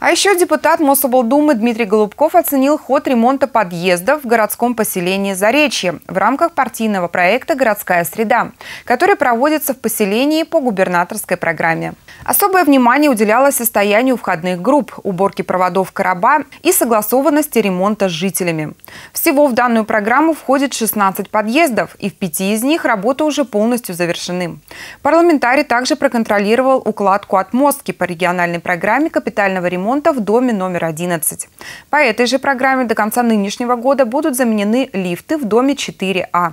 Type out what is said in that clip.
А еще депутат Мособлдумы Дмитрий Голубков оценил ход ремонта подъездов в городском поселении Заречье в рамках партийного проекта «Городская среда», который проводится в поселении по губернаторской программе. Особое внимание уделялось состоянию входных групп, уборке проводов короба и согласованности ремонта с жителями. Всего в данную программу входит 16 подъездов, и в пяти из них работа уже полностью завершены. Парламентарий также проконтролировал укладку отмостки по региональной программе капитального ремонта в доме номер 11. По этой же программе до конца нынешнего года будут заменены лифты в доме 4А.